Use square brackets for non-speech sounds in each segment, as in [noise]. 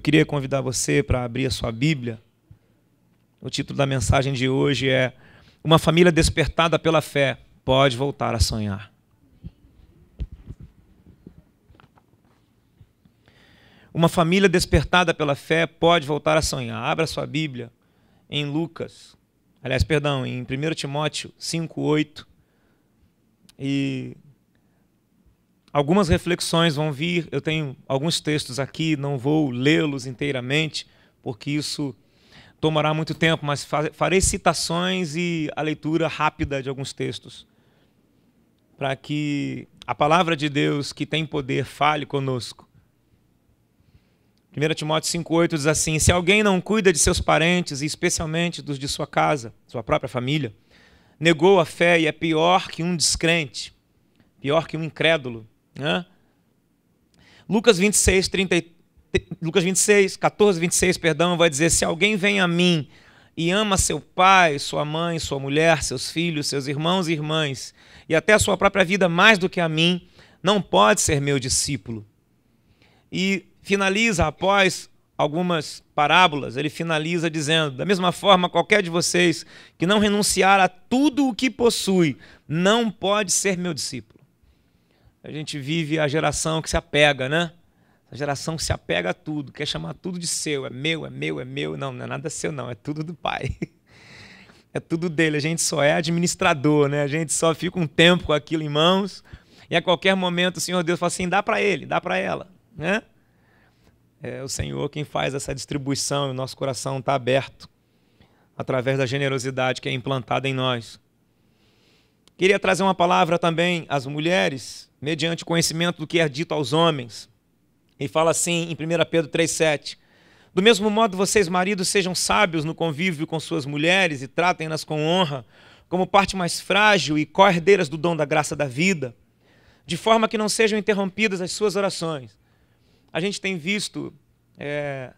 Eu queria convidar você para abrir a sua Bíblia. O título da mensagem de hoje é Uma família despertada pela fé pode voltar a sonhar. Uma família despertada pela fé pode voltar a sonhar. Abra sua Bíblia em Lucas, aliás, perdão, em 1 Timóteo 5:8 e Algumas reflexões vão vir, eu tenho alguns textos aqui, não vou lê-los inteiramente, porque isso tomará muito tempo, mas farei citações e a leitura rápida de alguns textos, para que a palavra de Deus que tem poder fale conosco. 1 Timóteo 5,8 diz assim: Se alguém não cuida de seus parentes, e especialmente dos de sua casa, sua própria família, negou a fé e é pior que um descrente, pior que um incrédulo. Né? Lucas 26, 30, Lucas 26, 14, 26, perdão, vai dizer: Se alguém vem a mim e ama seu pai, sua mãe, sua mulher, seus filhos, seus irmãos e irmãs, e até a sua própria vida mais do que a mim, não pode ser meu discípulo. E finaliza após algumas parábolas, ele finaliza dizendo: Da mesma forma, qualquer de vocês que não renunciar a tudo o que possui, não pode ser meu discípulo. A gente vive a geração que se apega, né? A geração que se apega a tudo, quer chamar tudo de seu, é meu, é meu, é meu. Não, não é nada seu, não, é tudo do pai. [laughs] É tudo dele, a gente só é administrador, né? A gente só fica um tempo com aquilo em mãos e a qualquer momento o Senhor Deus fala assim: dá para ele, dá para ela, né? É o Senhor quem faz essa distribuição e o nosso coração está aberto através da generosidade que é implantada em nós. Queria trazer uma palavra também às mulheres, mediante conhecimento do que é dito aos homens. E fala assim em 1 Pedro 3,7. Do mesmo modo, vocês, maridos, sejam sábios no convívio com suas mulheres e tratem-nas com honra, como parte mais frágil e co-herdeiras do dom da graça da vida, de forma que não sejam interrompidas as suas orações. A gente tem visto é,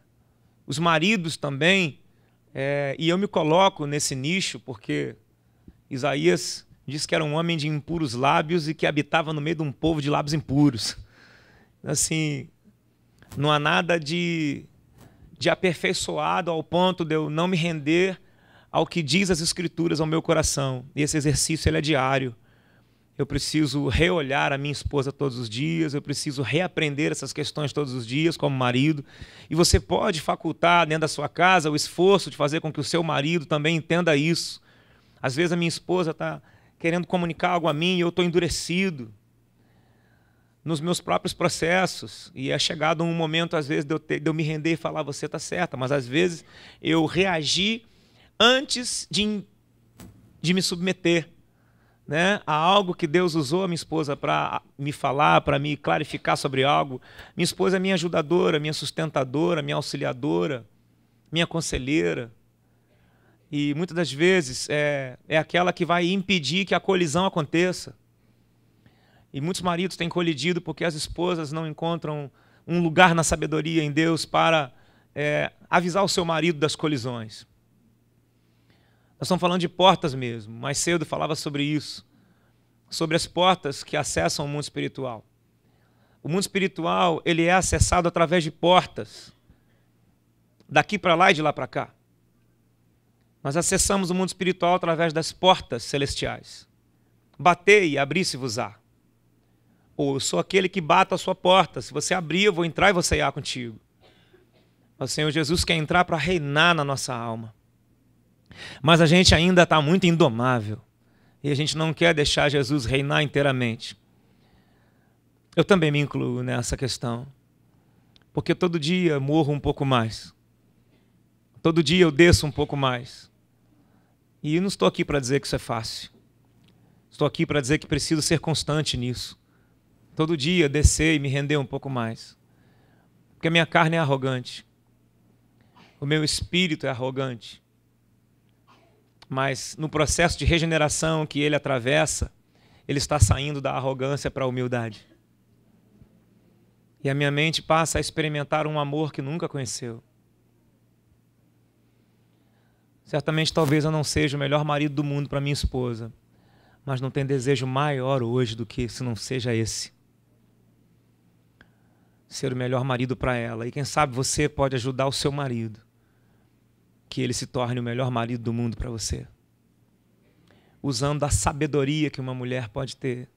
os maridos também, é, e eu me coloco nesse nicho, porque Isaías diz que era um homem de impuros lábios e que habitava no meio de um povo de lábios impuros. Assim, não há nada de, de aperfeiçoado ao ponto de eu não me render ao que diz as Escrituras ao meu coração. E esse exercício ele é diário. Eu preciso reolhar a minha esposa todos os dias, eu preciso reaprender essas questões todos os dias como marido. E você pode facultar dentro da sua casa o esforço de fazer com que o seu marido também entenda isso. Às vezes a minha esposa está querendo comunicar algo a mim e eu estou endurecido nos meus próprios processos. E é chegado um momento, às vezes, de eu, ter, de eu me render e falar, você está certa, mas às vezes eu reagi antes de, de me submeter né, a algo que Deus usou a minha esposa para me falar, para me clarificar sobre algo. Minha esposa é minha ajudadora, minha sustentadora, minha auxiliadora, minha conselheira e muitas das vezes é, é aquela que vai impedir que a colisão aconteça. E muitos maridos têm colidido porque as esposas não encontram um lugar na sabedoria em Deus para é, avisar o seu marido das colisões. Nós estamos falando de portas mesmo. Mais cedo falava sobre isso, sobre as portas que acessam o mundo espiritual. O mundo espiritual ele é acessado através de portas, daqui para lá e de lá para cá. Nós acessamos o mundo espiritual através das portas celestiais. Batei e abri-se-vos-á. Ou eu sou aquele que bata a sua porta. Se você abrir, eu vou entrar e você irá contigo. O Senhor Jesus quer entrar para reinar na nossa alma. Mas a gente ainda está muito indomável. E a gente não quer deixar Jesus reinar inteiramente. Eu também me incluo nessa questão. Porque todo dia morro um pouco mais. Todo dia eu desço um pouco mais. E não estou aqui para dizer que isso é fácil. Estou aqui para dizer que preciso ser constante nisso. Todo dia descer e me render um pouco mais. Porque a minha carne é arrogante. O meu espírito é arrogante. Mas no processo de regeneração que ele atravessa, ele está saindo da arrogância para a humildade. E a minha mente passa a experimentar um amor que nunca conheceu. Certamente, talvez eu não seja o melhor marido do mundo para minha esposa, mas não tem desejo maior hoje do que se não seja esse. Ser o melhor marido para ela. E quem sabe você pode ajudar o seu marido, que ele se torne o melhor marido do mundo para você. Usando a sabedoria que uma mulher pode ter.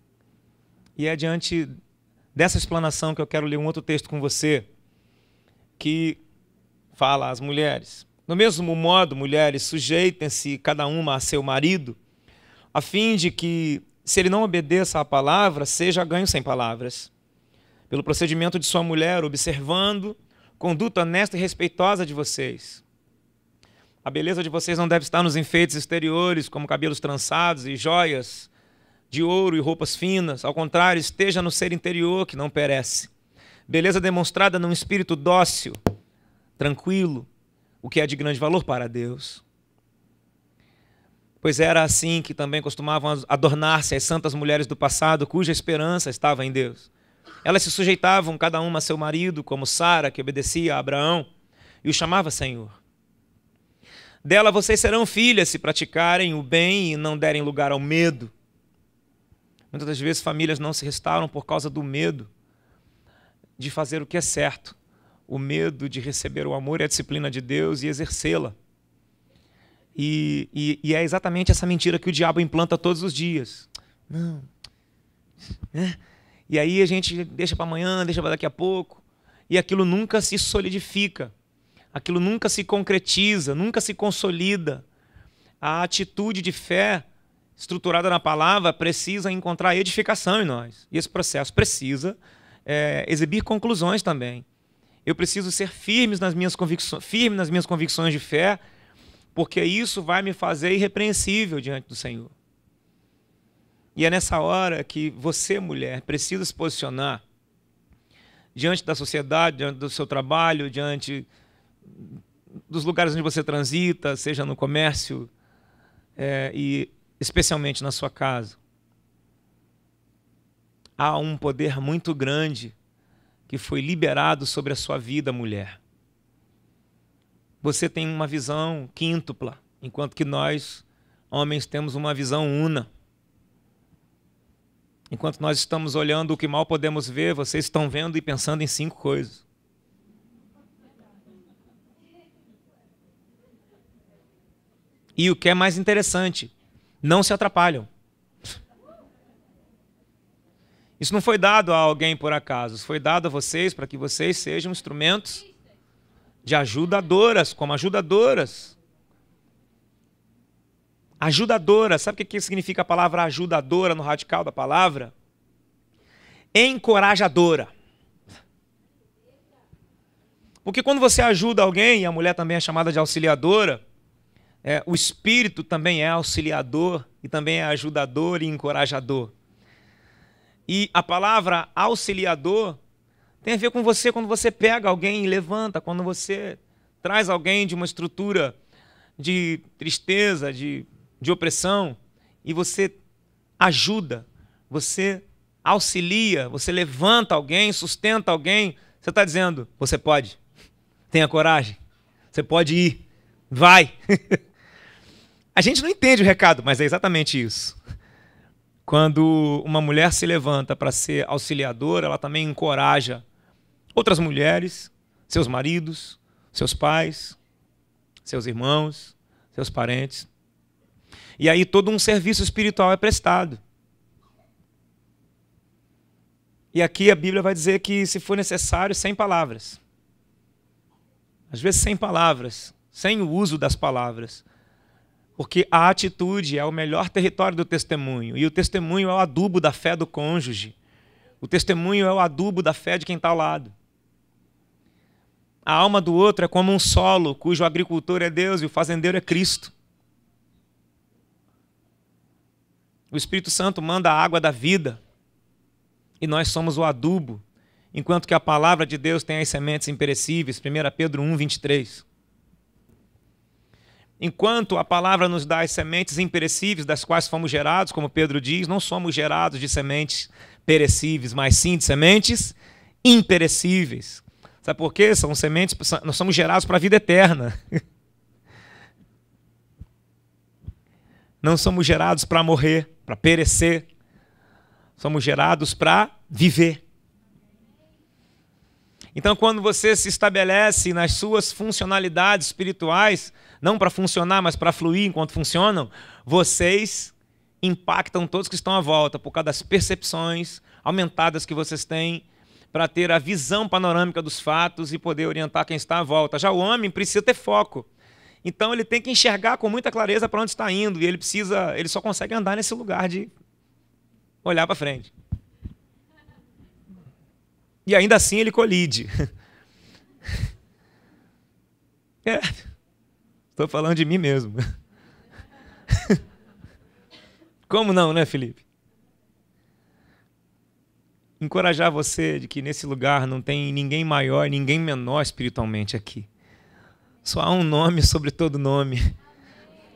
E é diante dessa explanação que eu quero ler um outro texto com você, que fala às mulheres. No mesmo modo, mulheres, sujeitem-se cada uma a seu marido, a fim de que, se ele não obedeça à palavra, seja ganho sem palavras. Pelo procedimento de sua mulher, observando conduta honesta e respeitosa de vocês. A beleza de vocês não deve estar nos enfeites exteriores, como cabelos trançados e joias de ouro e roupas finas. Ao contrário, esteja no ser interior que não perece. Beleza demonstrada num espírito dócil, tranquilo, o que é de grande valor para Deus. Pois era assim que também costumavam adornar-se as santas mulheres do passado, cuja esperança estava em Deus. Elas se sujeitavam cada uma a seu marido, como Sara, que obedecia a Abraão e o chamava Senhor. Dela vocês serão filhas se praticarem o bem e não derem lugar ao medo. Muitas das vezes famílias não se restauram por causa do medo de fazer o que é certo o medo de receber o amor e a disciplina de Deus e exercê-la. E, e, e, é exatamente essa mentira que o diabo implanta todos os dias. Não. Né? E aí a gente deixa para amanhã, deixa para daqui a pouco. E aquilo nunca se solidifica. Aquilo nunca se concretiza, nunca se consolida. A atitude de fé estruturada na palavra precisa encontrar edificação em nós. E esse processo precisa é, exibir conclusões também. Eu preciso ser firme nas minhas convicções, firme nas minhas convicções de fé, porque isso vai me fazer irrepreensível diante do Senhor. E é nessa hora que você, mulher, precisa se posicionar diante da sociedade, diante do seu trabalho, diante dos lugares onde você transita, seja no comércio é, e especialmente na sua casa. Há um poder muito grande e foi liberado sobre a sua vida, mulher. Você tem uma visão quíntupla, enquanto que nós, homens, temos uma visão una. Enquanto nós estamos olhando o que mal podemos ver, vocês estão vendo e pensando em cinco coisas. E o que é mais interessante, não se atrapalham. Isso não foi dado a alguém por acaso, isso foi dado a vocês para que vocês sejam instrumentos de ajudadoras, como ajudadoras. Ajudadora, sabe o que significa a palavra ajudadora no radical da palavra? Encorajadora. Porque quando você ajuda alguém, e a mulher também é chamada de auxiliadora, é, o espírito também é auxiliador e também é ajudador e encorajador. E a palavra auxiliador tem a ver com você quando você pega alguém e levanta, quando você traz alguém de uma estrutura de tristeza, de, de opressão, e você ajuda, você auxilia, você levanta alguém, sustenta alguém, você está dizendo: você pode, tenha coragem, você pode ir, vai. [laughs] a gente não entende o recado, mas é exatamente isso. Quando uma mulher se levanta para ser auxiliadora, ela também encoraja outras mulheres, seus maridos, seus pais, seus irmãos, seus parentes. E aí todo um serviço espiritual é prestado. E aqui a Bíblia vai dizer que, se for necessário, sem palavras. Às vezes, sem palavras, sem o uso das palavras, porque a atitude é o melhor território do testemunho, e o testemunho é o adubo da fé do cônjuge. O testemunho é o adubo da fé de quem está ao lado. A alma do outro é como um solo cujo agricultor é Deus e o fazendeiro é Cristo. O Espírito Santo manda a água da vida e nós somos o adubo, enquanto que a palavra de Deus tem as sementes imperecíveis, 1 Pedro 1, 23. Enquanto a palavra nos dá as sementes imperecíveis das quais fomos gerados, como Pedro diz, não somos gerados de sementes perecíveis, mas sim de sementes imperecíveis. Sabe por quê? São sementes, nós somos gerados para a vida eterna. [laughs] Não somos gerados para morrer, para perecer. Somos gerados para viver. Então, quando você se estabelece nas suas funcionalidades espirituais, não para funcionar, mas para fluir enquanto funcionam, vocês impactam todos que estão à volta por causa das percepções aumentadas que vocês têm para ter a visão panorâmica dos fatos e poder orientar quem está à volta. Já o homem precisa ter foco. Então ele tem que enxergar com muita clareza para onde está indo e ele precisa, ele só consegue andar nesse lugar de olhar para frente. E ainda assim ele colide. [laughs] É. Estou falando de mim mesmo. [laughs] Como não, né, Felipe? Encorajar você de que nesse lugar não tem ninguém maior, ninguém menor espiritualmente aqui. Só há um nome sobre todo nome: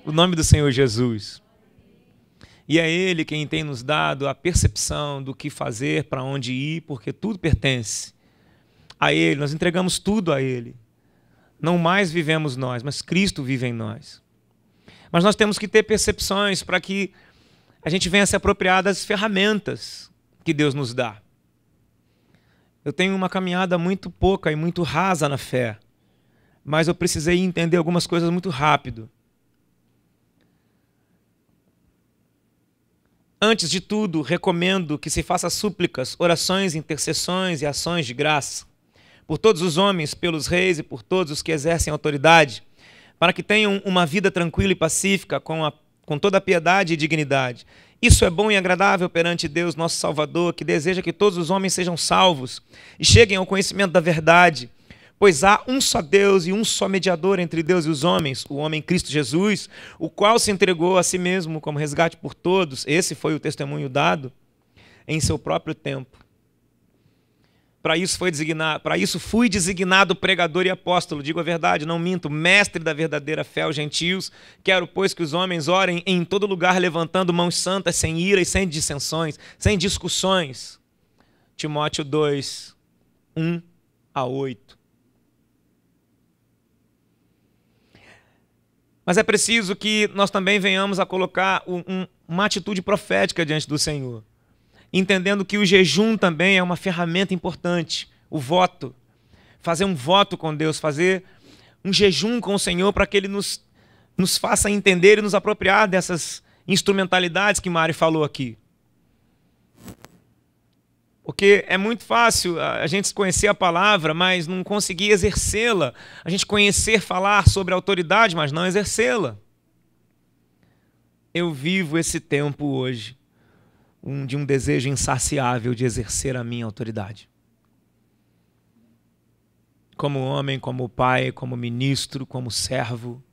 o nome do Senhor Jesus. E é Ele quem tem nos dado a percepção do que fazer, para onde ir, porque tudo pertence a Ele, nós entregamos tudo a Ele. Não mais vivemos nós, mas Cristo vive em nós. Mas nós temos que ter percepções para que a gente venha se apropriar das ferramentas que Deus nos dá. Eu tenho uma caminhada muito pouca e muito rasa na fé, mas eu precisei entender algumas coisas muito rápido. Antes de tudo, recomendo que se faça súplicas, orações, intercessões e ações de graça por todos os homens, pelos reis e por todos os que exercem autoridade, para que tenham uma vida tranquila e pacífica com, a, com toda a piedade e dignidade. Isso é bom e agradável perante Deus, nosso Salvador, que deseja que todos os homens sejam salvos e cheguem ao conhecimento da verdade. Pois há um só Deus e um só mediador entre Deus e os homens, o homem Cristo Jesus, o qual se entregou a si mesmo como resgate por todos. Esse foi o testemunho dado em seu próprio tempo. Para isso foi designado, para isso fui designado pregador e apóstolo, digo a verdade, não minto, mestre da verdadeira fé aos gentios. Quero, pois, que os homens orem em todo lugar levantando mãos santas, sem ira e sem dissensões, sem discussões. Timóteo 2, 1 a 8. Mas é preciso que nós também venhamos a colocar um, um, uma atitude profética diante do Senhor, entendendo que o jejum também é uma ferramenta importante, o voto. Fazer um voto com Deus, fazer um jejum com o Senhor para que Ele nos, nos faça entender e nos apropriar dessas instrumentalidades que Mari falou aqui. Porque é muito fácil a gente conhecer a palavra, mas não conseguir exercê-la. A gente conhecer falar sobre autoridade, mas não exercê-la. Eu vivo esse tempo hoje um, de um desejo insaciável de exercer a minha autoridade. Como homem, como pai, como ministro, como servo,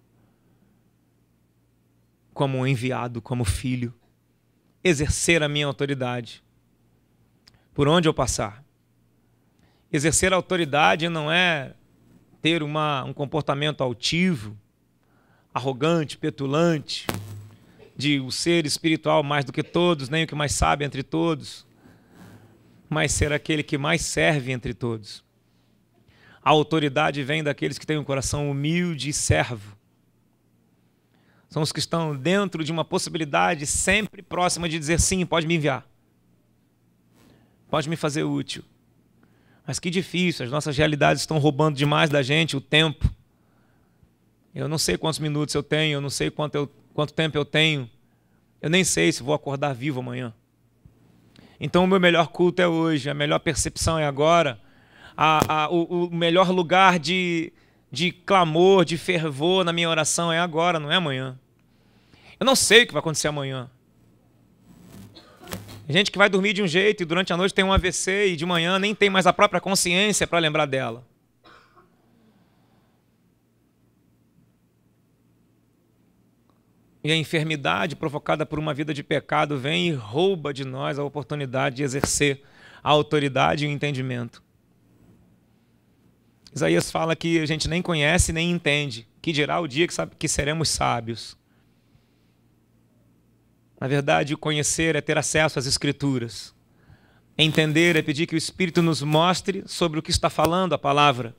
como enviado, como filho. Exercer a minha autoridade por onde eu passar. Exercer autoridade não é ter uma, um comportamento altivo, arrogante, petulante, de o ser espiritual mais do que todos, nem o que mais sabe entre todos, mas ser aquele que mais serve entre todos. A autoridade vem daqueles que têm um coração humilde e servo. São os que estão dentro de uma possibilidade sempre próxima de dizer sim, pode me enviar pode me fazer útil. Mas que difícil, as nossas realidades estão roubando demais da gente o tempo. Eu não sei quantos minutos eu tenho, eu não sei quanto, eu, quanto tempo eu tenho. Eu nem sei se vou acordar vivo amanhã. Então o meu melhor culto é hoje, a melhor percepção é agora, a, a, o, o melhor lugar de, de clamor, de fervor na minha oração é agora, não é amanhã. Eu não sei o que vai acontecer amanhã. Gente que vai dormir de um jeito e durante a noite tem um AVC e de manhã nem tem mais a própria consciência para lembrar dela. E a enfermidade provocada por uma vida de pecado vem e rouba de nós a oportunidade de exercer a autoridade e o entendimento. Isaías fala que a gente nem conhece nem entende, que dirá o dia que, sabe, que seremos sábios. Na verdade, conhecer é ter acesso às Escrituras. Entender é pedir que o Espírito nos mostre sobre o que está falando a palavra.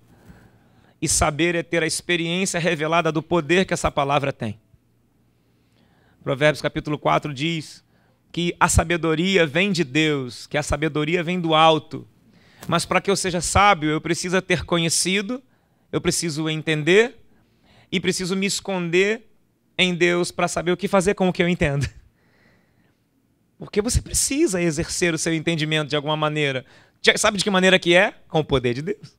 E saber é ter a experiência revelada do poder que essa palavra tem. Provérbios capítulo 4 diz que a sabedoria vem de Deus, que a sabedoria vem do alto. Mas para que eu seja sábio, eu preciso ter conhecido, eu preciso entender e preciso me esconder em Deus para saber o que fazer com o que eu entendo. Porque você precisa exercer o seu entendimento de alguma maneira. Sabe de que maneira que é? Com o poder de Deus.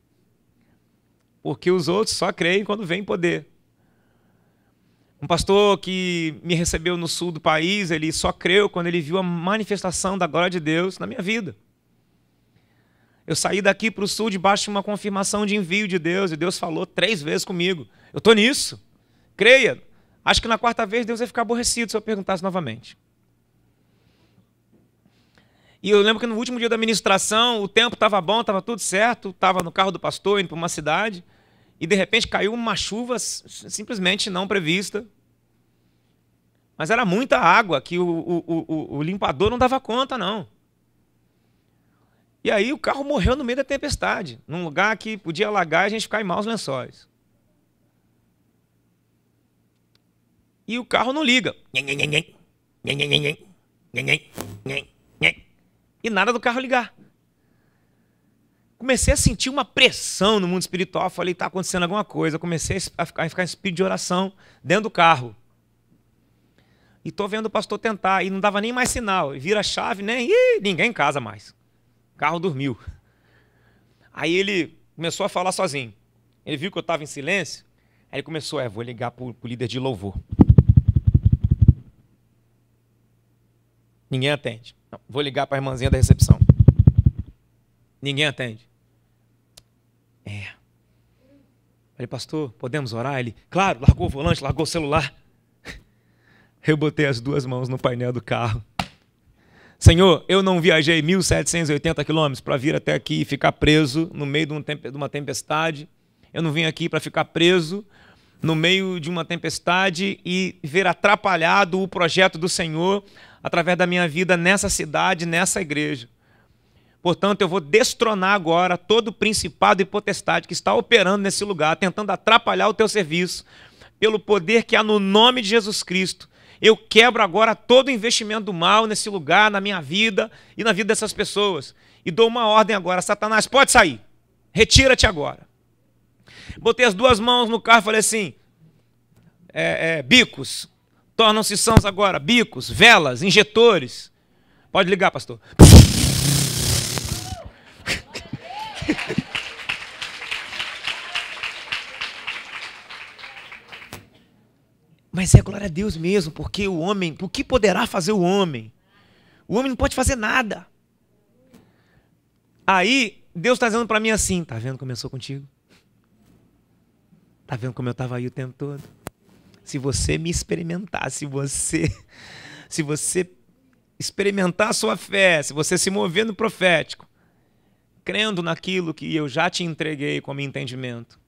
Porque os outros só creem quando vem poder. Um pastor que me recebeu no sul do país, ele só creu quando ele viu a manifestação da glória de Deus na minha vida. Eu saí daqui para o sul debaixo de uma confirmação de envio de Deus, e Deus falou três vezes comigo. Eu estou nisso. Creia. Acho que na quarta vez Deus ia ficar aborrecido se eu perguntasse novamente. E eu lembro que no último dia da administração, o tempo estava bom, estava tudo certo, estava no carro do pastor, indo para uma cidade, e de repente caiu uma chuva simplesmente não prevista. Mas era muita água que o, o, o, o limpador não dava conta, não. E aí o carro morreu no meio da tempestade, num lugar que podia alagar e a gente ficar em maus lençóis. E o carro não liga e nada do carro ligar. Comecei a sentir uma pressão no mundo espiritual. Falei, tá acontecendo alguma coisa. comecei a ficar em espírito de oração dentro do carro. E tô vendo o pastor tentar. E não dava nem mais sinal. E vira a chave, nem. Né? Ih, ninguém em casa mais. O carro dormiu. Aí ele começou a falar sozinho. Ele viu que eu estava em silêncio. Aí ele começou, é, vou ligar pro, pro líder de louvor. Ninguém atende. Não, vou ligar para a irmãzinha da recepção. Ninguém atende. É. Falei, pastor, podemos orar? Ele, claro, largou o volante, largou o celular. [laughs] Eu botei as duas mãos no painel do carro. Senhor, eu não viajei 1.780 quilômetros para vir até aqui e ficar preso no meio de uma tempestade. Eu não vim aqui para ficar preso no meio de uma tempestade e ver atrapalhado o projeto do Senhor através da minha vida nessa cidade, nessa igreja. Portanto, eu vou destronar agora todo o principado e potestade que está operando nesse lugar, tentando atrapalhar o teu serviço, pelo poder que há no nome de Jesus Cristo. Eu quebro agora todo o investimento do mal nesse lugar, na minha vida e na vida dessas pessoas. E dou uma ordem agora: Satanás, pode sair. Retira-te agora. Botei as duas mãos no carro e falei assim: é, é, Bicos, Tornam-se sãos agora bicos, velas, injetores. Pode ligar, pastor. [laughs] Mas é glória a Deus mesmo, porque o homem, o que poderá fazer o homem? O homem não pode fazer nada. Aí Deus está dizendo para mim assim: tá vendo como eu sou contigo? Tá vendo como eu estava aí o tempo todo? se você me experimentar, se você [laughs] se você experimentar a sua fé, se você se mover no profético, crendo naquilo que eu já te entreguei como entendimento.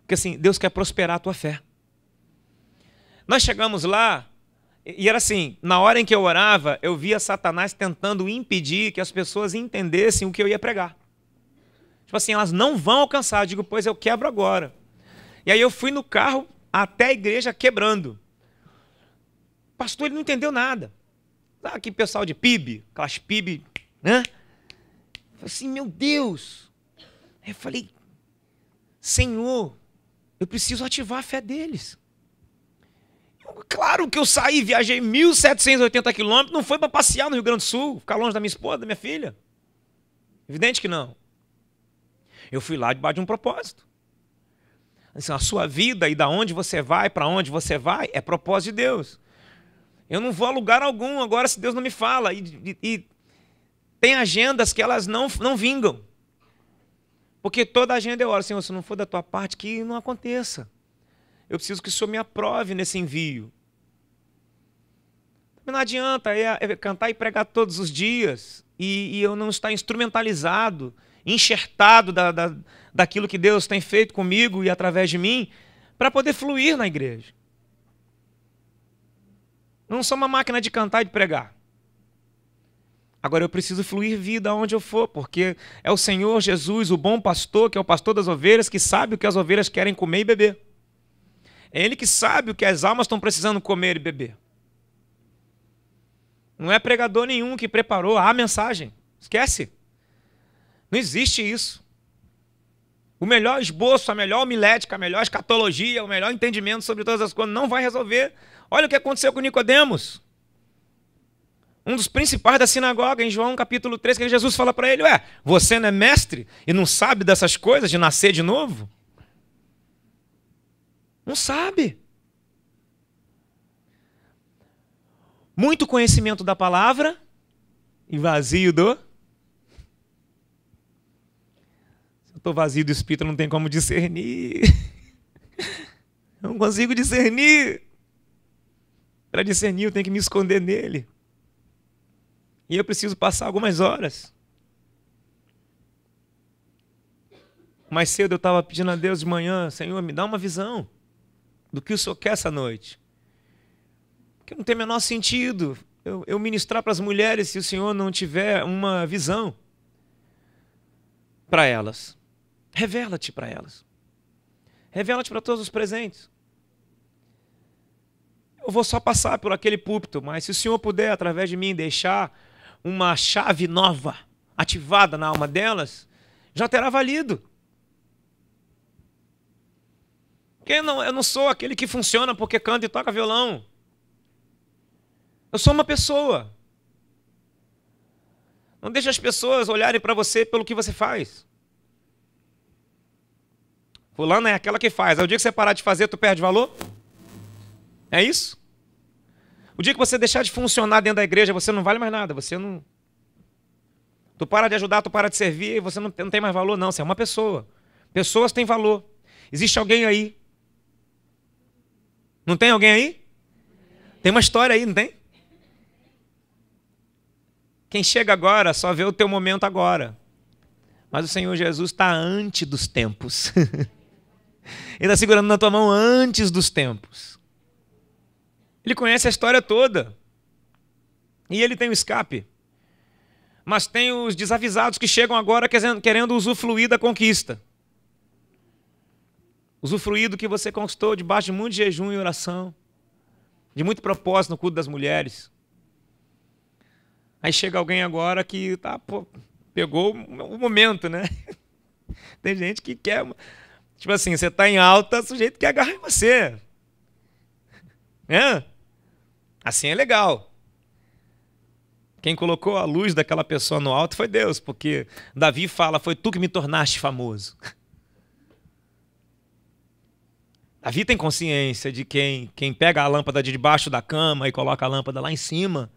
Porque assim, Deus quer prosperar a tua fé. Nós chegamos lá e era assim, na hora em que eu orava, eu via Satanás tentando impedir que as pessoas entendessem o que eu ia pregar. Tipo assim, elas não vão alcançar. Eu digo, pois eu quebro agora. E aí eu fui no carro até a igreja quebrando. O pastor, ele não entendeu nada. lá tá aqui, pessoal de PIB, aquelas PIB, né? Eu falei assim, meu Deus. Aí eu falei, Senhor, eu preciso ativar a fé deles. Claro que eu saí, viajei 1.780 quilômetros, não foi para passear no Rio Grande do Sul, ficar longe da minha esposa, da minha filha. Evidente que não. Eu fui lá debaixo de um propósito. Assim, a sua vida e da onde você vai, para onde você vai, é propósito de Deus. Eu não vou a lugar algum agora se Deus não me fala. E, e, e tem agendas que elas não, não vingam. Porque toda agenda eu hora, Senhor, se não for da tua parte, que não aconteça. Eu preciso que o Senhor me aprove nesse envio. Não adianta é, é cantar e pregar todos os dias e, e eu não estar instrumentalizado, enxertado da, da daquilo que Deus tem feito comigo e através de mim, para poder fluir na igreja. Eu não sou uma máquina de cantar e de pregar. Agora eu preciso fluir vida aonde eu for, porque é o Senhor Jesus, o bom pastor, que é o pastor das ovelhas, que sabe o que as ovelhas querem comer e beber. É Ele que sabe o que as almas estão precisando comer e beber. Não é pregador nenhum que preparou a mensagem. Esquece. Não existe isso o melhor esboço, a melhor milética, a melhor escatologia, o melhor entendimento sobre todas as coisas não vai resolver. Olha o que aconteceu com Nicodemos. Um dos principais da sinagoga, em João capítulo 3, que Jesus fala para ele: Ué, você não é mestre e não sabe dessas coisas de nascer de novo? Não sabe. Muito conhecimento da palavra e vazio do Estou vazio do espírito, não tem como discernir. Não consigo discernir. Para discernir, eu tenho que me esconder nele. E eu preciso passar algumas horas. Mais cedo eu estava pedindo a Deus de manhã, Senhor, me dá uma visão do que o Senhor quer essa noite. Porque não tem o menor sentido eu, eu ministrar para as mulheres se o Senhor não tiver uma visão para elas. Revela-te para elas. Revela-te para todos os presentes. Eu vou só passar por aquele púlpito, mas se o Senhor puder, através de mim, deixar uma chave nova ativada na alma delas, já terá valido. Porque não, eu não sou aquele que funciona porque canta e toca violão. Eu sou uma pessoa. Não deixe as pessoas olharem para você pelo que você faz. Fulana é aquela que faz. Aí o dia que você parar de fazer, tu perde valor? É isso? O dia que você deixar de funcionar dentro da igreja, você não vale mais nada, você não. Tu para de ajudar, tu para de servir, você não, não tem mais valor, não. Você é uma pessoa. Pessoas têm valor. Existe alguém aí? Não tem alguém aí? Tem uma história aí, não tem? Quem chega agora só vê o teu momento agora. Mas o Senhor Jesus está ante dos tempos. [laughs] Ele está segurando na tua mão antes dos tempos. Ele conhece a história toda. E ele tem o escape. Mas tem os desavisados que chegam agora querendo usufruir da conquista. Usufruir do que você conquistou debaixo de muito jejum e oração, de muito propósito no culto das mulheres. Aí chega alguém agora que tá, pô, pegou o momento, né? [laughs] Tem gente que quer Tipo assim, você está em alta, o sujeito quer agarrar em você. Né? Assim é legal. Quem colocou a luz daquela pessoa no alto foi Deus, porque Davi fala: Foi tu que me tornaste famoso. [laughs] Davi tem consciência de quem, quem pega a lâmpada de debaixo da cama e coloca a lâmpada lá em cima,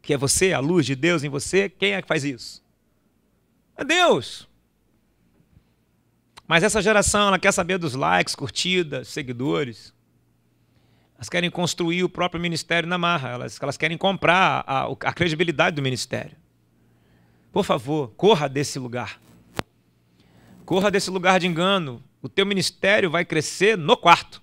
que é você, a luz de Deus em você, quem é que faz isso? É Deus. Mas essa geração, ela quer saber dos likes, curtidas, seguidores. Elas querem construir o próprio ministério na marra. Elas, elas querem comprar a, a credibilidade do ministério. Por favor, corra desse lugar. Corra desse lugar de engano. O teu ministério vai crescer no quarto.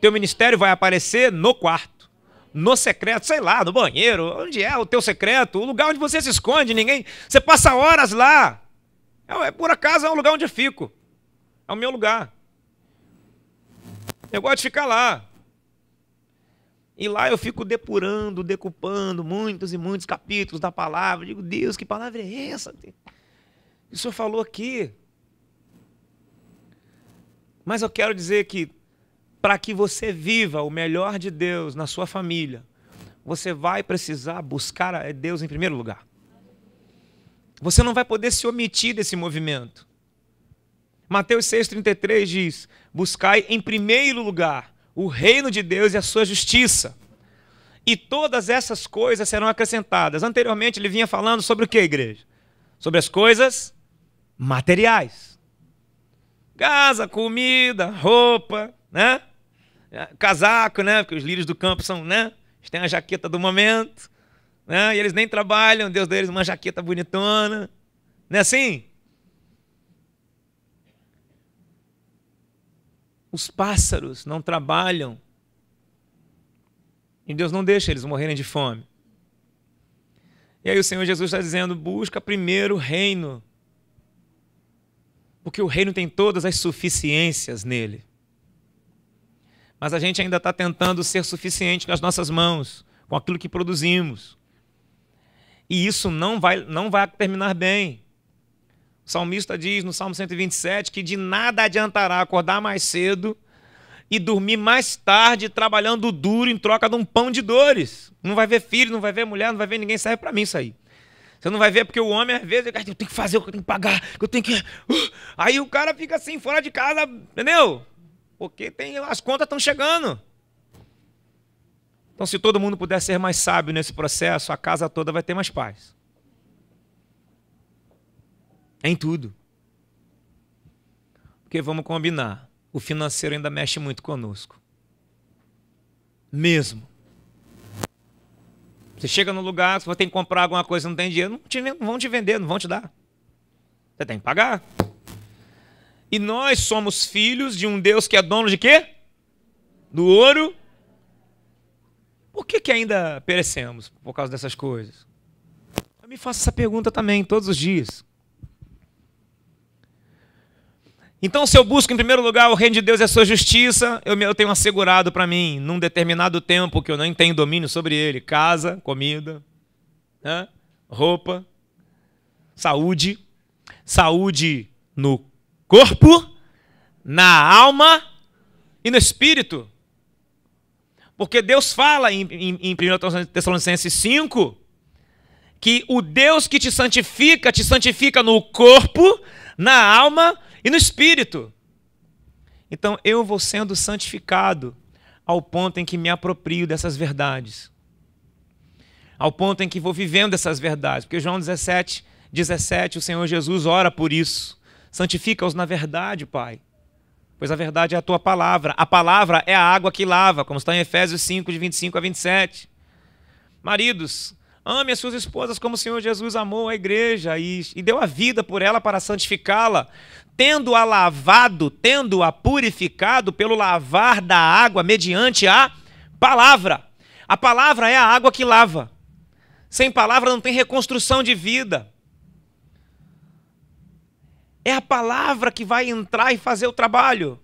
Teu ministério vai aparecer no quarto. No secreto, sei lá, no banheiro, onde é o teu secreto, o lugar onde você se esconde, ninguém. Você passa horas lá. É, é por acaso é um lugar onde eu fico. É o meu lugar. Eu gosto de ficar lá. E lá eu fico depurando, decupando muitos e muitos capítulos da palavra. Eu digo, Deus, que palavra é essa? O senhor falou aqui. Mas eu quero dizer que, para que você viva o melhor de Deus na sua família, você vai precisar buscar a Deus em primeiro lugar. Você não vai poder se omitir desse movimento. Mateus 6,33 diz: Buscai em primeiro lugar o reino de Deus e a sua justiça. E todas essas coisas serão acrescentadas. Anteriormente ele vinha falando sobre o que, igreja? Sobre as coisas materiais: casa, comida, roupa, né? É, casaco, né? Porque os lírios do campo são, né? Eles têm a jaqueta do momento, né? E eles nem trabalham, Deus deles uma jaqueta bonitona. Não é assim? Os pássaros não trabalham. E Deus não deixa eles morrerem de fome. E aí o Senhor Jesus está dizendo: busca primeiro o reino. Porque o reino tem todas as suficiências nele. Mas a gente ainda está tentando ser suficiente com as nossas mãos, com aquilo que produzimos. E isso não vai, não vai terminar bem. O salmista diz no Salmo 127 que de nada adiantará acordar mais cedo e dormir mais tarde trabalhando duro em troca de um pão de dores. Não vai ver filho, não vai ver mulher, não vai ver ninguém, serve para mim isso aí. Você não vai ver porque o homem às vezes, assim, eu tenho que fazer, eu tenho que pagar, eu tenho que. Uh! Aí o cara fica assim fora de casa, entendeu? Porque tem as contas estão chegando. Então se todo mundo puder ser mais sábio nesse processo, a casa toda vai ter mais paz. Em tudo. Porque vamos combinar, o financeiro ainda mexe muito conosco. Mesmo. Você chega no lugar, você tem que comprar alguma coisa, não tem dinheiro, não, te, não vão te vender, não vão te dar. Você tem que pagar. E nós somos filhos de um Deus que é dono de quê? Do ouro. Por que, que ainda perecemos por causa dessas coisas? Eu me faço essa pergunta também todos os dias. Então, se eu busco em primeiro lugar o reino de Deus e a sua justiça, eu, tenho assegurado para mim, num determinado tempo que eu não tenho domínio sobre ele, casa, comida, né? roupa, saúde, saúde no corpo, na alma e no espírito. Porque Deus fala em, em, em 1 Tessalonicenses 5 que o Deus que te santifica, te santifica no corpo, na alma e no espírito. Então eu vou sendo santificado ao ponto em que me aproprio dessas verdades. Ao ponto em que vou vivendo essas verdades. Porque João 17, 17, o Senhor Jesus ora por isso. Santifica-os na verdade, Pai. Pois a verdade é a tua palavra. A palavra é a água que lava, como está em Efésios 5, de 25 a 27. Maridos, Ame as suas esposas como o Senhor Jesus amou a igreja e, e deu a vida por ela para santificá-la, tendo-a lavado, tendo-a purificado pelo lavar da água mediante a palavra. A palavra é a água que lava. Sem palavra não tem reconstrução de vida. É a palavra que vai entrar e fazer o trabalho.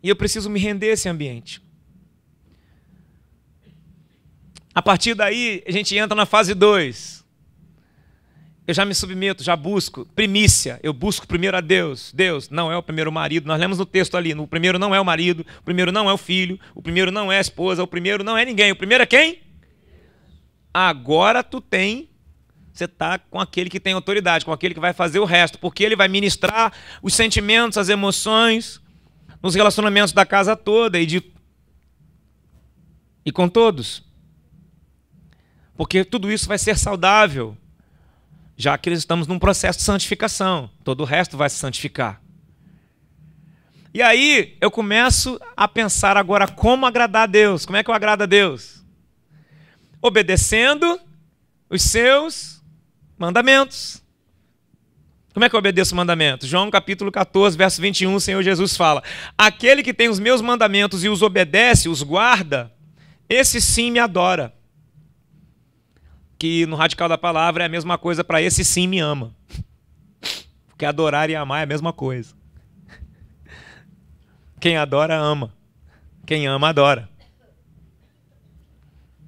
E eu preciso me render a esse ambiente. A partir daí, a gente entra na fase 2. Eu já me submeto, já busco. Primícia, eu busco primeiro a Deus. Deus não é o primeiro marido. Nós lemos no texto ali: o primeiro não é o marido, o primeiro não é o filho, o primeiro não é a esposa, o primeiro não é ninguém. O primeiro é quem? Agora tu tem você está com aquele que tem autoridade, com aquele que vai fazer o resto, porque ele vai ministrar os sentimentos, as emoções, nos relacionamentos da casa toda e de e com todos. Porque tudo isso vai ser saudável, já que estamos num processo de santificação. Todo o resto vai se santificar. E aí eu começo a pensar agora como agradar a Deus. Como é que eu agrado a Deus? Obedecendo os seus mandamentos. Como é que eu obedeço o mandamento? João capítulo 14, verso 21, o Senhor Jesus fala: Aquele que tem os meus mandamentos e os obedece, os guarda, esse sim me adora que no radical da palavra é a mesma coisa para esse sim me ama. Porque adorar e amar é a mesma coisa. Quem adora, ama. Quem ama, adora.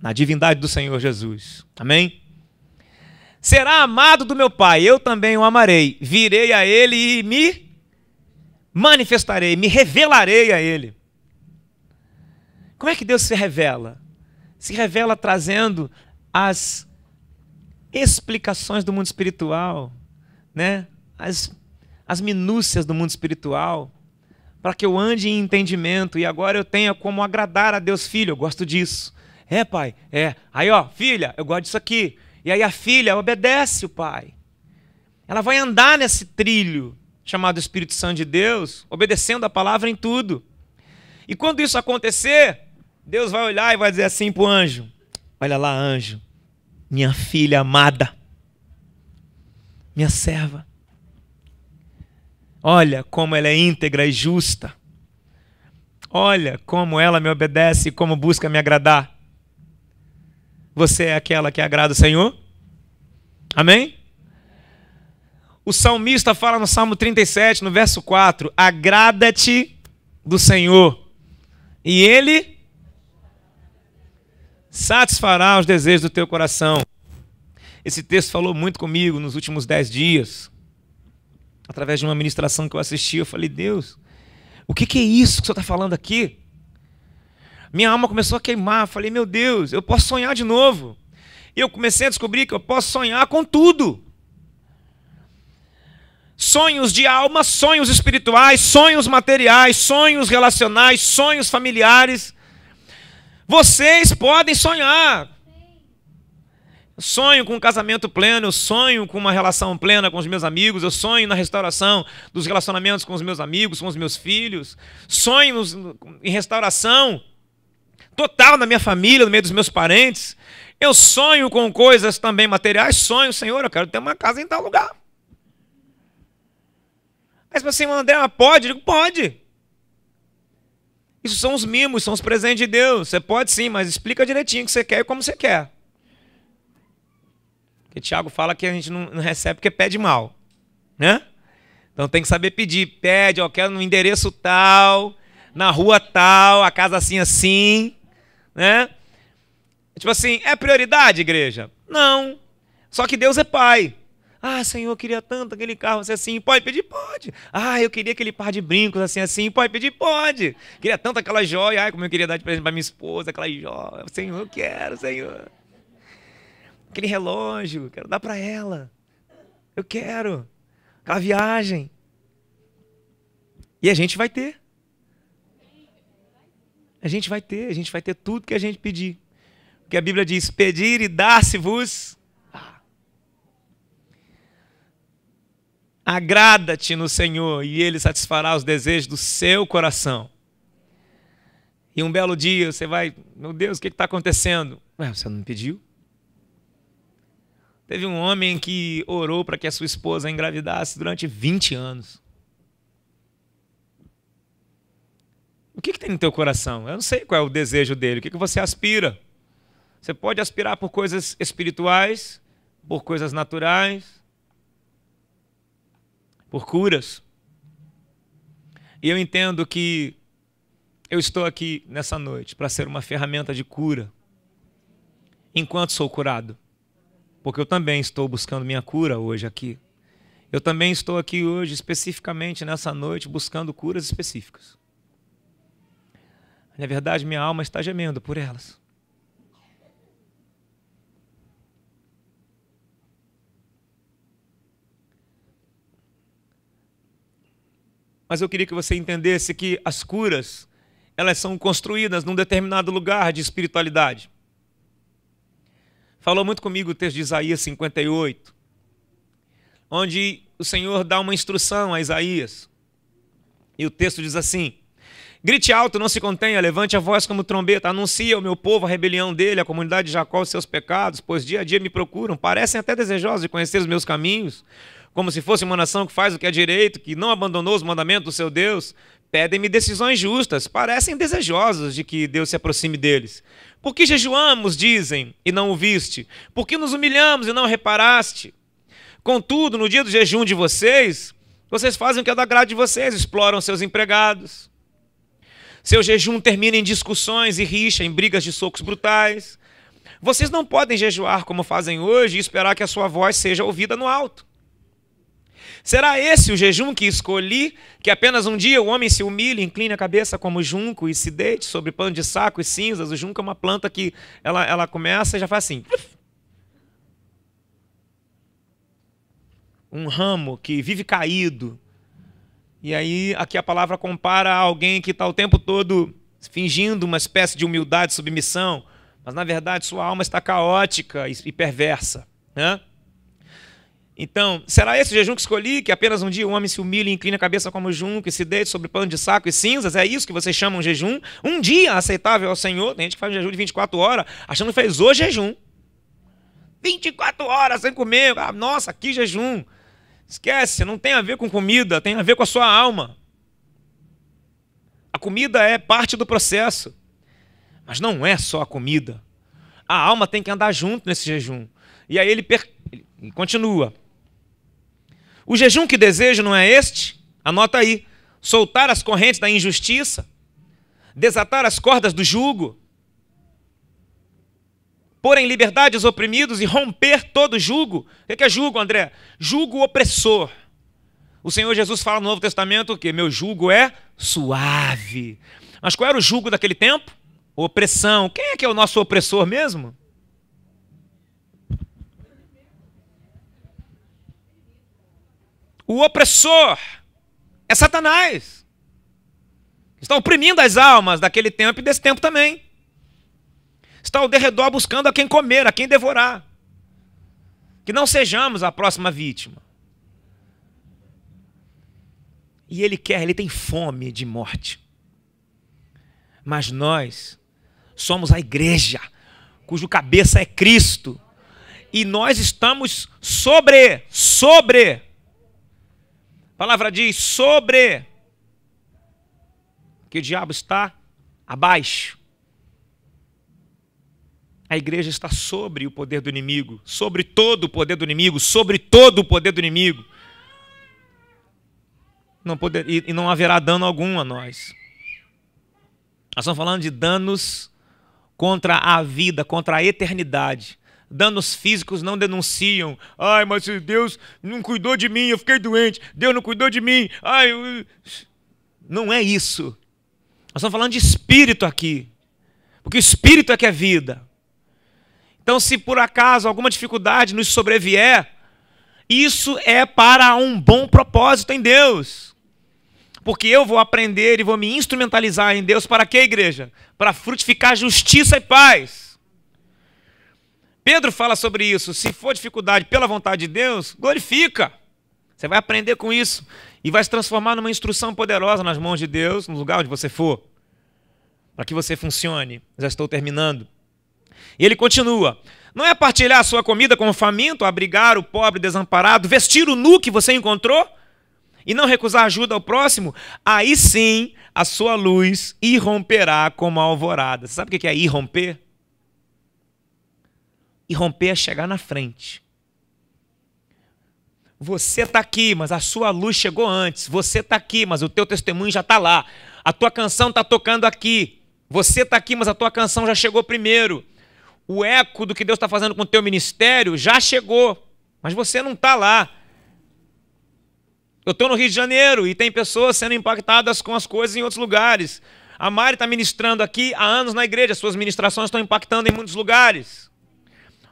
Na divindade do Senhor Jesus. Amém? Será amado do meu Pai, eu também o amarei. Virei a ele e me manifestarei, me revelarei a ele. Como é que Deus se revela? Se revela trazendo as explicações do mundo espiritual, né? as, as minúcias do mundo espiritual, para que eu ande em entendimento e agora eu tenha como agradar a Deus, filho, eu gosto disso. É, pai, é. Aí, ó, filha, eu gosto disso aqui. E aí a filha obedece o pai. Ela vai andar nesse trilho chamado Espírito Santo de Deus, obedecendo a palavra em tudo. E quando isso acontecer, Deus vai olhar e vai dizer assim para o anjo: Olha lá, anjo, minha filha amada, minha serva. Olha como ela é íntegra e justa. Olha como ela me obedece e como busca me agradar. Você é aquela que agrada o Senhor? Amém? O salmista fala no Salmo 37, no verso 4: Agrada-te do Senhor, e Ele satisfará os desejos do teu coração. Esse texto falou muito comigo nos últimos dez dias. Através de uma ministração que eu assisti, eu falei, Deus, o que, é isso que o Senhor está falando aqui? Minha alma começou a queimar. Falei, meu Deus, eu posso sonhar de novo. E eu comecei a descobrir que eu posso sonhar com tudo. Sonhos de alma, sonhos espirituais, sonhos materiais, sonhos relacionais, sonhos familiares. Vocês podem sonhar. Eu sonho com um casamento pleno, eu sonho com uma relação plena com os meus amigos, eu sonho na restauração dos relacionamentos com os meus amigos, com os meus filhos, Sonho em restauração total na minha família, no meio dos meus parentes. Eu sonho com coisas também materiais, sonho, Senhor, eu quero ter uma casa em tal lugar. Mas você, André, pode? Eu digo, pode. Isso são os mimos, são os presentes de Deus. Você pode sim, mas explica direitinho o que você quer e como você quer. Porque Tiago fala que a gente não, recebe porque pede mal, né? Então tem que saber pedir. Pede, ó, quero no endereço tal, na rua tal, a casa assim assim, né? Tipo assim, é prioridade, igreja? Não. Só que Deus é pai. Ah, Senhor, eu queria tanto aquele carro assim, assim. Pode pedir? Pode. Ah, eu queria aquele par de brincos assim, assim. Pode pedir? Pode. Queria tanto aquela joia. Ai, como eu queria dar de presente para minha esposa, aquela joia. Senhor, eu quero, Senhor. Aquele relógio, quero dar para ela. Eu quero. Aquela viagem. E a gente vai ter. A gente vai ter, a gente vai ter tudo que a gente pedir. Porque a Bíblia diz: pedir e dar-se-vos Agrada-te no Senhor e Ele satisfará os desejos do seu coração. E um belo dia você vai, meu Deus, o que está acontecendo? Ué, você não me pediu? Teve um homem que orou para que a sua esposa engravidasse durante 20 anos. O que, que, tem no teu coração? Eu não sei qual é o desejo dele. O que, que você aspira? Você pode aspirar por coisas espirituais, por coisas naturais, por curas. E eu entendo que eu estou aqui nessa noite para ser uma ferramenta de cura, enquanto sou curado, porque eu também estou buscando minha cura hoje aqui. Eu também estou aqui hoje, especificamente nessa noite, buscando curas específicas. Na verdade, minha alma está gemendo por elas. Mas eu queria que você entendesse que as curas, elas são construídas num determinado lugar de espiritualidade. Falou muito comigo o texto de Isaías 58, onde o Senhor dá uma instrução a Isaías. E o texto diz assim: Grite alto, não se contenha, levante a voz como trombeta, anuncie ao meu povo a rebelião dele, a comunidade de Jacó os seus pecados, pois dia a dia me procuram, parecem até desejosos de conhecer os meus caminhos, como se fosse uma nação que faz o que é direito, que não abandonou os mandamentos do seu Deus, pedem-me decisões justas, parecem desejosos de que Deus se aproxime deles. Por que jejuamos, dizem, e não o viste? Por que nos humilhamos e não reparaste? Contudo, no dia do jejum de vocês, vocês fazem o que é da graça de vocês, exploram seus empregados. Seu jejum termina em discussões e rixa, em brigas de socos brutais. Vocês não podem jejuar como fazem hoje e esperar que a sua voz seja ouvida no alto. Será esse o jejum que escolhi? Que apenas um dia o homem se humilhe, incline a cabeça como junco e se deite sobre pano de saco e cinzas. O junco é uma planta que ela, ela começa e já faz assim. Um ramo que vive caído. E aí, aqui a palavra compara a alguém que está o tempo todo fingindo uma espécie de humildade, submissão, mas na verdade sua alma está caótica e perversa. Né? Então, será esse jejum que escolhi, que apenas um dia o homem se humilha e inclina a cabeça como junco e se deite sobre pano de saco e cinzas? É isso que vocês chamam de jejum? Um dia aceitável ao Senhor? Tem gente que faz um jejum de 24 horas, achando que fez o jejum. 24 horas sem comer. Ah, nossa, que jejum. Esquece, não tem a ver com comida, tem a ver com a sua alma. A comida é parte do processo. Mas não é só a comida. A alma tem que andar junto nesse jejum. E aí ele, per... ele continua. O jejum que desejo não é este? Anota aí. Soltar as correntes da injustiça, desatar as cordas do jugo, pôr em liberdade os oprimidos e romper todo jugo. O que é jugo, André? Jugo opressor. O Senhor Jesus fala no Novo Testamento que meu jugo é suave. Mas qual era o jugo daquele tempo? Opressão. Quem é que é o nosso opressor mesmo? O opressor é Satanás. Está oprimindo as almas daquele tempo e desse tempo também. Está ao derredor buscando a quem comer, a quem devorar. Que não sejamos a próxima vítima. E ele quer, ele tem fome de morte. Mas nós somos a igreja, cujo cabeça é Cristo. E nós estamos sobre, sobre a palavra diz sobre que o diabo está abaixo. A igreja está sobre o poder do inimigo, sobre todo o poder do inimigo, sobre todo o poder do inimigo. Não poder, e, e não haverá dano algum a nós. Nós estamos falando de danos contra a vida, contra a eternidade danos físicos não denunciam. Ai, mas Deus não cuidou de mim, eu fiquei doente, Deus não cuidou de mim. Ai, eu... não é isso. Nós estamos falando de espírito aqui. Porque o espírito é que é vida. Então, se por acaso alguma dificuldade nos sobrevier, isso é para um bom propósito em Deus. Porque eu vou aprender e vou me instrumentalizar em Deus para quê, igreja? Para frutificar justiça e paz. Pedro fala sobre isso. Se for dificuldade pela vontade de Deus, glorifica. Você vai aprender com isso e vai se transformar numa instrução poderosa nas mãos de Deus, no lugar onde você for, para que você funcione. Já estou terminando. E ele continua: Não é partilhar a sua comida com o faminto, abrigar o pobre desamparado, vestir o nu que você encontrou e não recusar ajuda ao próximo? Aí sim a sua luz irromperá como a alvorada. Você sabe o que é irromper? e romper é chegar na frente. Você está aqui, mas a sua luz chegou antes. Você está aqui, mas o teu testemunho já está lá. A tua canção está tocando aqui. Você está aqui, mas a tua canção já chegou primeiro. O eco do que Deus está fazendo com o teu ministério já chegou, mas você não está lá. Eu estou no Rio de Janeiro e tem pessoas sendo impactadas com as coisas em outros lugares. A Mari está ministrando aqui há anos na igreja, suas ministrações estão impactando em muitos lugares.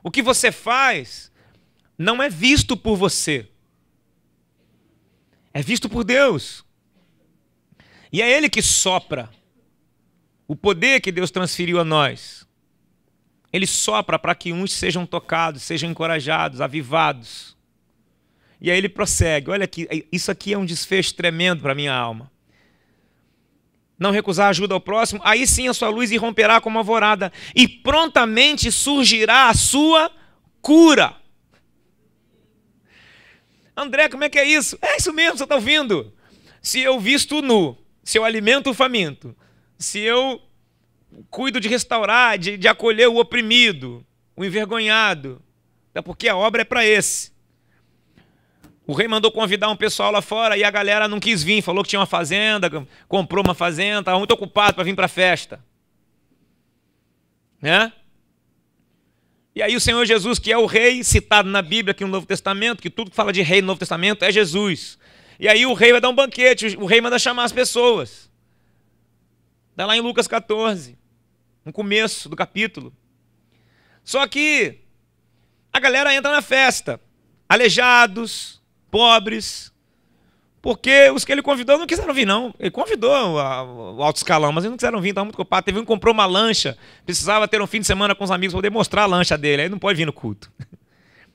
O que você faz não é visto por você, é visto por Deus. E é Ele que sopra o poder que Deus transferiu a nós. Ele sopra para que uns sejam tocados, sejam encorajados, avivados. E aí ele prossegue: olha aqui, isso aqui é um desfecho tremendo para minha alma não recusar ajuda ao próximo, aí sim a sua luz irromperá como alvorada e prontamente surgirá a sua cura. André, como é que é isso? É isso mesmo, você está ouvindo? Se eu visto nu, se eu alimento o faminto, se eu cuido de restaurar, de, de acolher o oprimido, o envergonhado, é porque a obra é para esse. O rei mandou convidar um pessoal lá fora e a galera não quis vir, falou que tinha uma fazenda, comprou uma fazenda, estava muito ocupado para vir para a festa. Né? E aí o Senhor Jesus, que é o rei, citado na Bíblia, aqui no Novo Testamento, que tudo que fala de rei no Novo Testamento é Jesus. E aí o rei vai dar um banquete, o rei manda chamar as pessoas. Está lá em Lucas 14, no começo do capítulo. Só que a galera entra na festa, aleijados, pobres. Porque os que ele convidou não quiseram vir, não. Ele convidou o alto escalão, mas eles não quiseram vir, estavam tá muito ocupados. Teve um que comprou uma lancha, precisava ter um fim de semana com os amigos para poder mostrar a lancha dele. Aí não pode vir no culto. [laughs]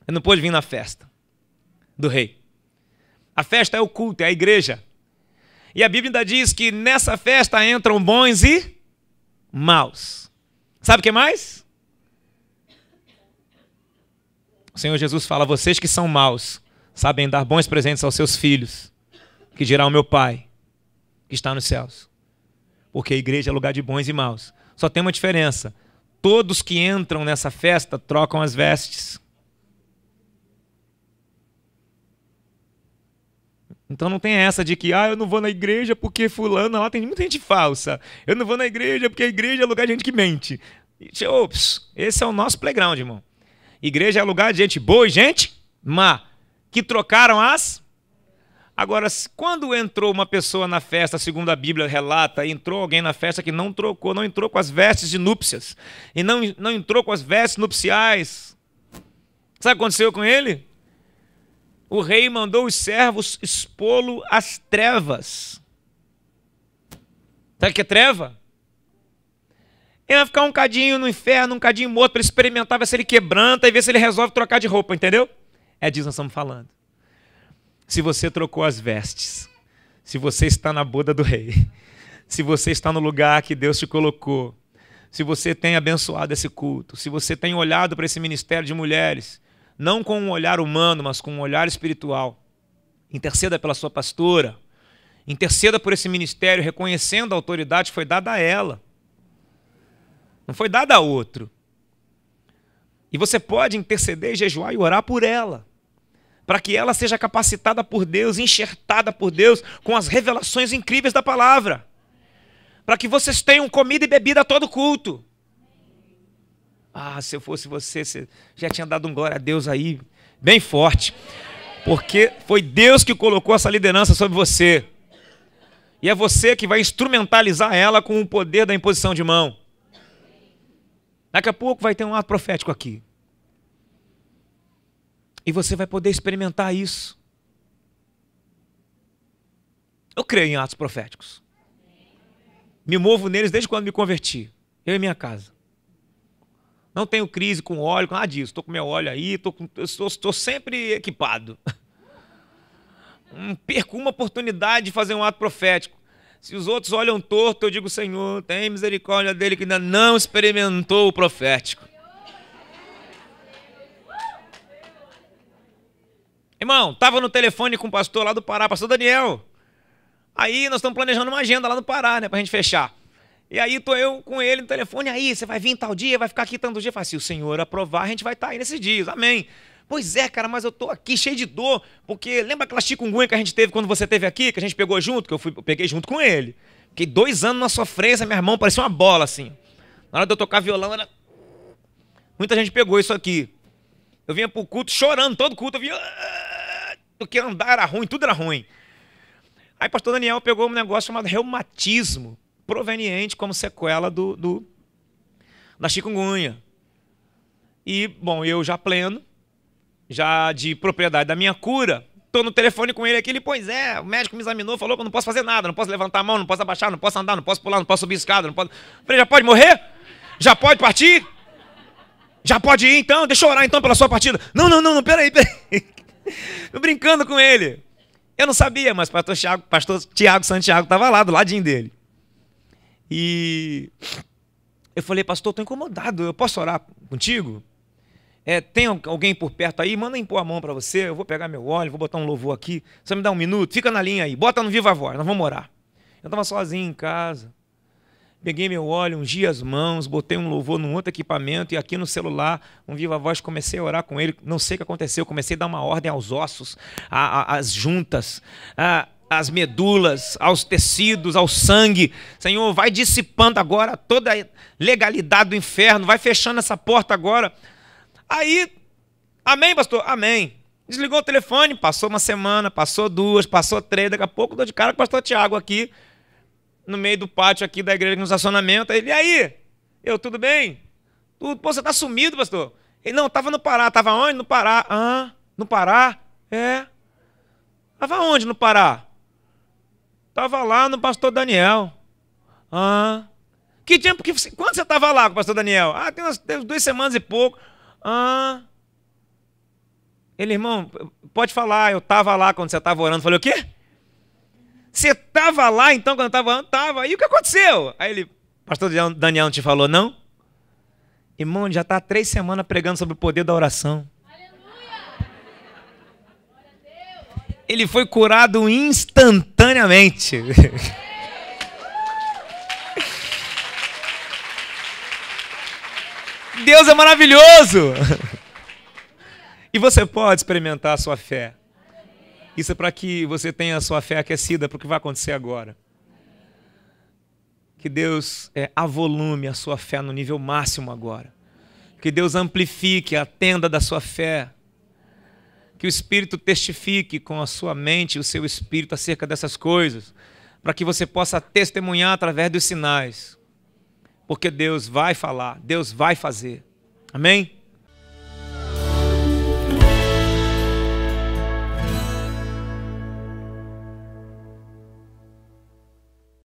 Ele não pode vir na festa do rei. A festa é o culto, é a igreja. E a Bíblia ainda diz que nessa festa entram bons e maus. Sabe o que mais? O Senhor Jesus fala: vocês que são maus, sabem dar bons presentes aos seus filhos, que dirá o meu Pai, que está nos céus. Porque a igreja é lugar de bons e maus. Só tem uma diferença: todos que entram nessa festa trocam as vestes. Então não tem essa de que, ah, eu não vou na igreja porque fulano lá tem muita gente falsa. Eu não vou na igreja porque a igreja é lugar de gente que mente. Ops, esse é o nosso playground, irmão. Igreja é lugar de gente boa e gente má que trocaram as. Agora, quando entrou uma pessoa na festa, segundo a Bíblia relata, entrou alguém na festa que não trocou, não entrou com as vestes de núpcias, e não, não entrou com as vestes nupciais. Sabe o que aconteceu com ele? O rei mandou os servos expô-lo às trevas. Sabe o que é treva? Ele vai ficar um cadinho no inferno, um cadinho morto, para experimentar, ver se ele quebranta e ver se ele resolve trocar de roupa, entendeu? É disso que nós estamos falando. Se você trocou as vestes, se você está na boda do rei, se você está no lugar que Deus te colocou, se você tem abençoado esse culto, se você tem olhado para esse ministério de mulheres, não com um olhar humano, mas com um olhar espiritual. Interceda pela sua pastora, interceda por esse ministério, reconhecendo a autoridade que foi dada a ela, não foi dada a outro. E você pode interceder, jejuar e orar por ela para que ela seja capacitada por Deus, enxertada por Deus com as revelações incríveis da palavra. Para que vocês tenham comida e bebida a todo culto. Ah, se eu fosse você, você já tinha dado um glória a Deus aí, bem forte. Porque foi Deus que colocou essa liderança sobre você. E é você que vai instrumentalizar ela com o poder da imposição de mão. Daqui a pouco vai ter um ato profético aqui. E você vai poder experimentar isso. Eu creio em atos proféticos. Me movo neles desde quando me converti. Eu e minha casa. Não tenho crise com óleo, com nada disso. Estou com meu óleo aí, estou, sempre equipado. [laughs] Hum, perco uma oportunidade de fazer um ato profético. Se os outros olham torto, eu digo, Senhor, tem misericórdia dele que ainda não experimentou o profético. Irmão, tava no telefone com o pastor lá do Pará, pastor Daniel. Aí nós estamos planejando uma agenda lá no Pará, né, pra gente fechar. E aí tô eu com ele no telefone, aí, você vai vir tal dia, vai ficar aqui tanto dia. falo, assim, se o senhor aprovar, a gente vai estar tá aí nesses dias, amém. Pois é, cara, mas eu tô aqui cheio de dor, porque lembra aquela chikungunya que a gente teve quando você teve aqui, que a gente pegou junto, que eu, fui, eu peguei junto com ele. Fiquei dois anos na sofrência, minha mão parecia uma bola, assim. Na hora de eu tocar violão, era... muita gente pegou isso aqui. Eu vinha pro culto chorando, todo culto eu vinha. Ah", porque andar era ruim, tudo era ruim. Aí o pastor Daniel pegou um negócio chamado reumatismo, proveniente como sequela do, do da chikungunya. E, bom, eu já pleno, já de propriedade da minha cura, tô no telefone com ele aqui, ele, pois é, o médico me examinou, falou que eu não posso fazer nada, não posso levantar a mão, não posso abaixar, não posso andar, não posso pular, não posso subir escada, não posso... Falei, já pode morrer? Já pode partir? Já pode ir então? Deixa eu orar então pela sua partida. Não, não, não, não peraí, peraí. [laughs] Tô brincando com ele. Eu não sabia, mas pastor Tiago, pastor Tiago Santiago estava lá, do ladinho dele. E eu falei, pastor, estou incomodado, eu posso orar contigo? É, tem alguém por perto aí? Manda impor a mão para você, eu vou pegar meu óleo, vou botar um louvor aqui. Você me dá um minuto? Fica na linha aí, bota no Viva Voz, nós vamos orar. Eu estava sozinho em casa peguei meu óleo, ungi as mãos, botei um louvor num outro equipamento e aqui no celular, um viva voz, comecei a orar com ele. Não sei o que aconteceu, comecei a dar uma ordem aos ossos, às juntas, às medulas, aos tecidos, ao sangue. Senhor, vai dissipando agora toda a legalidade do inferno, vai fechando essa porta agora. Aí, amém, pastor? Amém. Desligou o telefone, passou uma semana, passou duas, passou três, daqui a pouco dou de cara com o pastor Tiago aqui no meio do pátio aqui da igreja, no estacionamento. Aí ele, e aí? Eu, tudo bem? Tudo. Pô, você tá sumido, pastor? Ele, não, tava no Pará. Tava onde? No Pará. Ah, no Pará? É. Tava onde no Pará? Tava lá no pastor Daniel. Ah. Que tempo que você. Quando você tava lá com o pastor Daniel? Ah, tem umas, tem duas semanas e pouco. Ah. Ele, irmão, pode falar, eu tava lá quando você tava orando. Falei, o quê? Você estava lá então quando estava falando? Estava. E o que aconteceu? Aí ele, pastor Daniel não te falou não? Irmão, ele já está há três semanas pregando sobre o poder da oração. Ele foi curado instantaneamente. [laughs] Deus é maravilhoso! E você pode experimentar a sua fé isso é para que você tenha a sua fé aquecida para o que vai acontecer agora. Que Deus é, avolume a sua fé no nível máximo agora. Que Deus amplifique a tenda da sua fé. Que o Espírito testifique com a sua mente e o seu espírito acerca dessas coisas, para que você possa testemunhar através dos sinais. Porque Deus vai falar, Deus vai fazer. Amém?